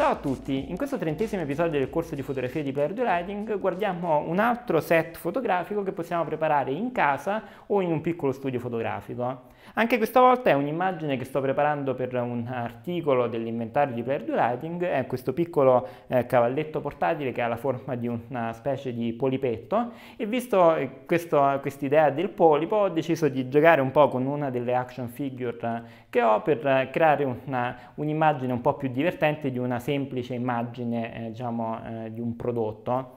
Ciao a tutti, in questo trentesimo episodio del corso di fotografia di Player Lighting guardiamo un altro set fotografico che possiamo preparare in casa o in un piccolo studio fotografico. Anche questa volta è un'immagine che sto preparando per un articolo dell'inventario di Player Lighting, è questo piccolo eh, cavalletto portatile che ha la forma di una specie di polipetto e visto eh, questa idea del polipo ho deciso di giocare un po' con una delle action figure eh, che ho per eh, creare un'immagine un po' più divertente di una serie semplice immagine eh, diciamo, eh, di un prodotto.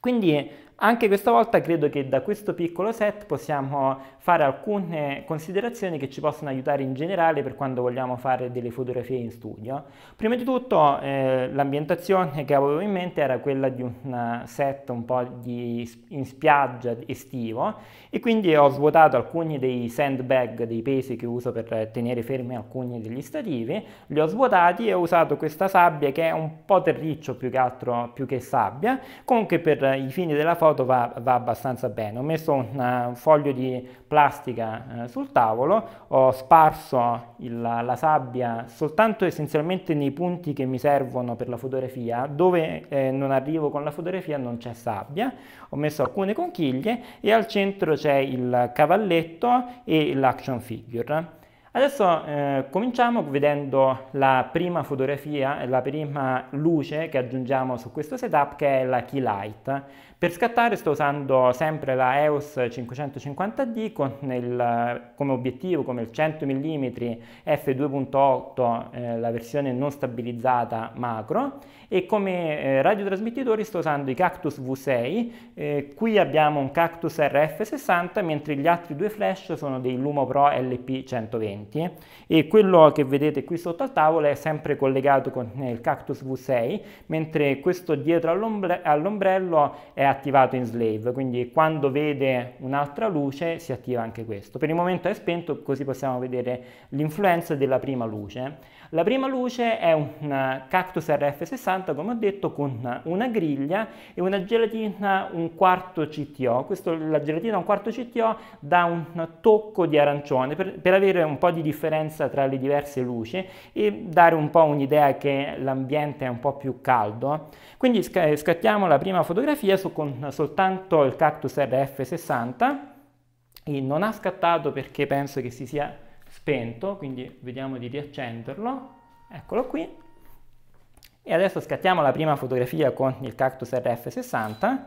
Quindi anche questa volta credo che da questo piccolo set possiamo fare alcune considerazioni che ci possono aiutare in generale per quando vogliamo fare delle fotografie in studio. Prima di tutto eh, l'ambientazione che avevo in mente era quella di un set un po' di, in spiaggia estivo e quindi ho svuotato alcuni dei sandbag, dei pesi che uso per tenere fermi alcuni degli stativi, li ho svuotati e ho usato questa sabbia che è un po' terriccio più che altro più che sabbia, comunque per i fini della foto raccordo va, va abbastanza bene. Ho messo un, uh, foglio di plastica uh, sul tavolo, ho sparso il, la, la sabbia soltanto essenzialmente nei punti che mi servono per la fotografia, dove eh, non arrivo con la fotografia non c'è sabbia, ho messo alcune conchiglie e al centro c'è il cavalletto e l'action figure. Adesso eh, cominciamo vedendo la prima fotografia, la prima luce che aggiungiamo su questo setup che è la key light. Per scattare sto usando sempre la EOS 550D con il, come obiettivo, come il 100 mm f2.8, eh, la versione non stabilizzata macro, e come eh, radiotrasmettitori sto usando i Cactus V6, eh, qui abbiamo un Cactus RF60, mentre gli altri due flash sono dei Lumo Pro LP120, e quello che vedete qui sotto al tavolo è sempre collegato con eh, il Cactus V6, mentre questo dietro all'ombrello è attivato in slave, quindi quando vede un'altra luce si attiva anche questo. Per il momento è spento, così possiamo vedere l'influenza della prima luce. La prima luce è un Cactus RF60, come ho detto, con una griglia e una gelatina un quarto CTO. Questo, la gelatina un quarto CTO dà un tocco di arancione per, per avere un po' di differenza tra le diverse luci e dare un po' un'idea che l'ambiente è un po' più caldo. Quindi scattiamo la prima fotografia su con soltanto il Cactus RF60 e non ha scattato perché penso che si sia spento, quindi vediamo di riaccenderlo. Eccolo qui. E adesso scattiamo la prima fotografia con il Cactus RF60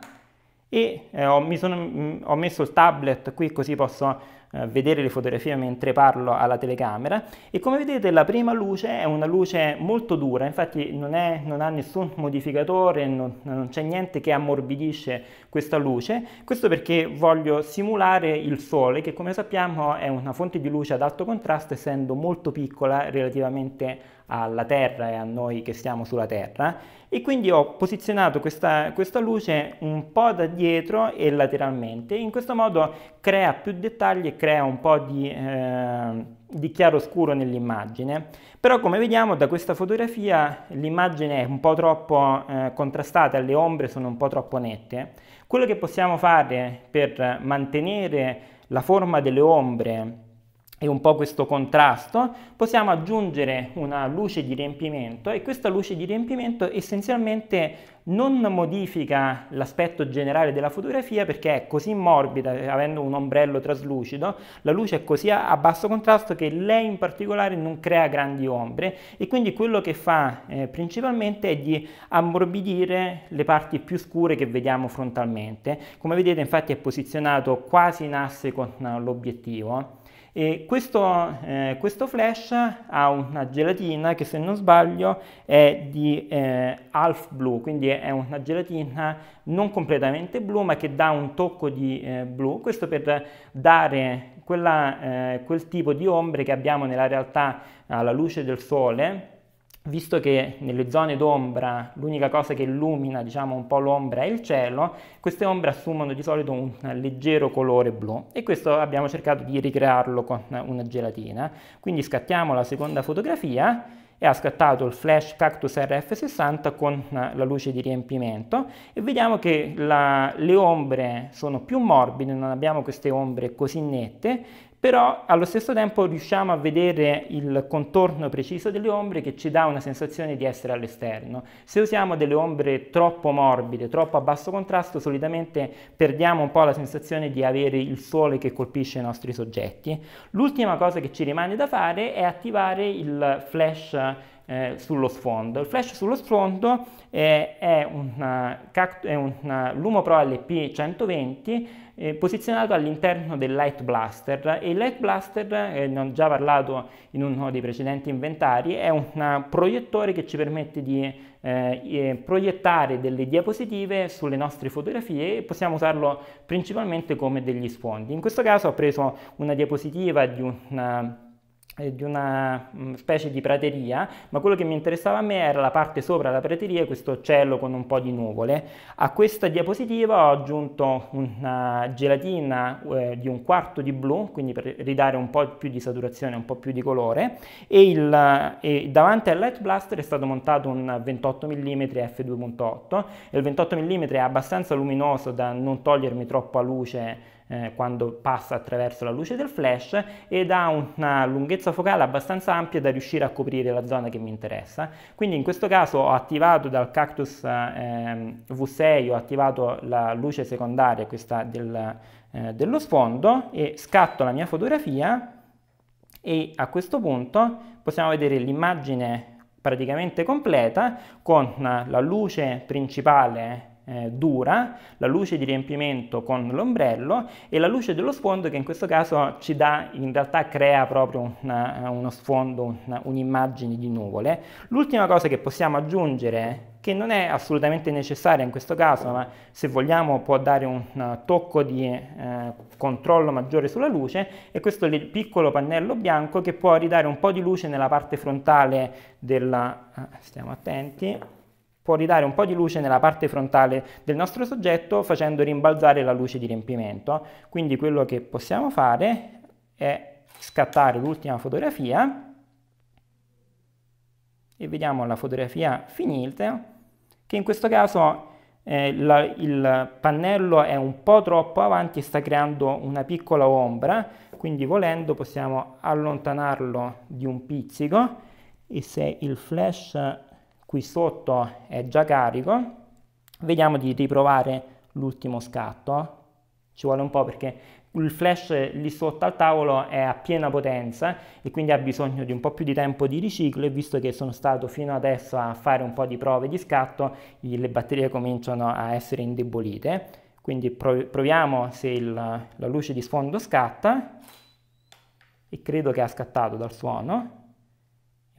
e eh, ho, sono, mh, mm, ho, messo il tablet qui così posso eh, vedere le fotografie mentre parlo alla telecamera e come vedete la prima luce è una luce molto dura infatti non, è, non ha nessun modificatore non, non c'è niente che ammorbidisce questa luce questo perché voglio simulare il sole che come sappiamo è una fonte di luce ad alto contrasto essendo molto piccola relativamente alla Terra e a noi che stiamo sulla Terra e quindi ho posizionato questa, questa luce un po' da dietro e lateralmente, in questo modo crea più dettagli e crea un po' di, eh, di chiaroscuro nell'immagine, però come vediamo da questa fotografia l'immagine è un po' troppo eh, contrastata, le ombre sono un po' troppo nette. Quello che possiamo fare per mantenere la forma delle ombre e un po' questo contrasto, possiamo aggiungere una luce di riempimento e questa luce di riempimento essenzialmente non modifica l'aspetto generale della fotografia perché è così morbida, avendo un ombrello traslucido, la luce è così a basso contrasto che lei in particolare non crea grandi ombre e quindi quello che fa eh, principalmente è di ammorbidire le parti più scure che vediamo frontalmente. Come vedete infatti è posizionato quasi in asse con eh, l'obiettivo e questo, eh, questo, flash ha una gelatina che se non sbaglio è di eh, half blu, quindi è una gelatina non completamente blu ma che dà un tocco di eh, blu, questo per dare quella, eh, quel tipo di ombre che abbiamo nella realtà alla luce del sole visto che nelle zone d'ombra l'unica cosa che illumina diciamo un po' l'ombra è il cielo, queste ombre assumono di solito un leggero colore blu e questo abbiamo cercato di ricrearlo con una gelatina. Quindi scattiamo la seconda fotografia e ha scattato il flash Cactus RF60 con la luce di riempimento e vediamo che la, le ombre sono più morbide, non abbiamo queste ombre così nette, però allo stesso tempo riusciamo a vedere il contorno preciso delle ombre che ci dà una sensazione di essere all'esterno. Se usiamo delle ombre troppo morbide, troppo a basso contrasto, solitamente perdiamo un po' la sensazione di avere il sole che colpisce i nostri soggetti. L'ultima cosa che ci rimane da fare è attivare il flash eh, sullo sfondo. Il flash sullo sfondo eh, è, una, è un eh, eh, Lumo Pro LP120 eh, posizionato all'interno del Light Blaster e il Light Blaster, eh, ne ho già parlato in uno dei precedenti inventari, è un eh, proiettore che ci permette di proiettare delle diapositive sulle nostre fotografie e possiamo usarlo principalmente come degli sfondi. In questo caso ho preso una diapositiva di un eh, di una mm, specie di prateria, ma quello che mi interessava a me era la parte sopra la prateria, questo cielo con un po' di nuvole. A questa diapositiva ho aggiunto una gelatina eh, di un quarto di blu, quindi per ridare un po' più di saturazione, un po' più di colore, e, il, e davanti al Light Blaster è stato montato un 28 mm f2.8, il 28 mm è abbastanza luminoso da non togliermi troppa luce eh, quando passa attraverso la luce del flash ed ha una lunghezza focale abbastanza ampia da riuscire a coprire la zona che mi interessa. Quindi in questo caso ho attivato dal Cactus eh, V6 ho attivato la luce secondaria questa del, eh, dello sfondo e scatto la mia fotografia e a questo punto possiamo vedere l'immagine praticamente completa con la luce principale eh, dura, la luce di riempimento con l'ombrello e la luce dello sfondo che in questo caso ci dà, in realtà crea proprio una, eh, uno sfondo, un'immagine di nuvole. L'ultima cosa che possiamo aggiungere che non è assolutamente necessaria in questo caso, ma se vogliamo può dare un eh, tocco di eh, controllo maggiore sulla luce, è questo piccolo pannello bianco che può ridare un po' di luce nella parte frontale della... Ah, stiamo attenti, può ridare un po' di luce nella parte frontale del nostro soggetto facendo rimbalzare la luce di riempimento. Quindi quello che possiamo fare è scattare l'ultima fotografia e vediamo la fotografia finita che in questo caso eh, la, il pannello è un po' troppo avanti e sta creando una piccola ombra quindi volendo possiamo allontanarlo di un pizzico e se il flash qui sotto è già carico vediamo di riprovare l'ultimo scatto ci vuole un po' perché il flash lì sotto al tavolo è a piena potenza e quindi ha bisogno di un po' più di tempo di riciclo e visto che sono stato fino adesso a fare un po' di prove di scatto le batterie cominciano a essere indebolite quindi proviamo se il, la luce di sfondo scatta e credo che ha scattato dal suono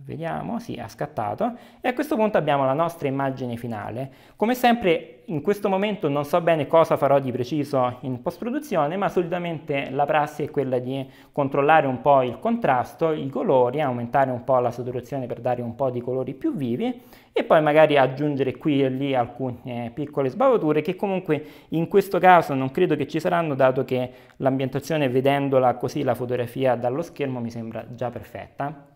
Vediamo, sì, ha scattato. E a questo punto abbiamo la nostra immagine finale. Come sempre in questo momento non so bene cosa farò di preciso in post-produzione, ma solitamente la prassi è quella di controllare un po' il contrasto, i colori, aumentare un po' la saturazione per dare un po' di colori più vivi e poi magari aggiungere qui e lì alcune piccole sbavature che comunque in questo caso non credo che ci saranno dato che l'ambientazione vedendola così la fotografia dallo schermo mi sembra già perfetta.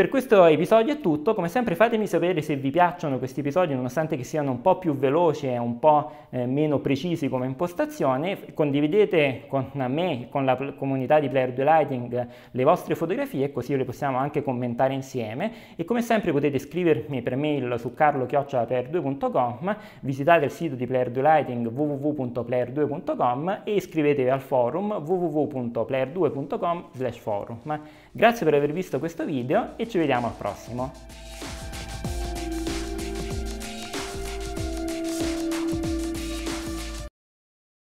Per questo episodio è tutto, come sempre fatemi sapere se vi piacciono questi episodi nonostante che siano un po' più veloci e un po' eh, meno precisi come impostazione, condividete con me, con la comunità di Player 2 Lighting le vostre fotografie così le possiamo anche commentare insieme e come sempre potete scrivermi per mail su carlochiocciolaplayer2.com, visitate il sito di Player 2 Lighting www.player2.com e iscrivetevi al forum wwwplayer 2com Grazie per aver visto questo video e ci vediamo al prossimo.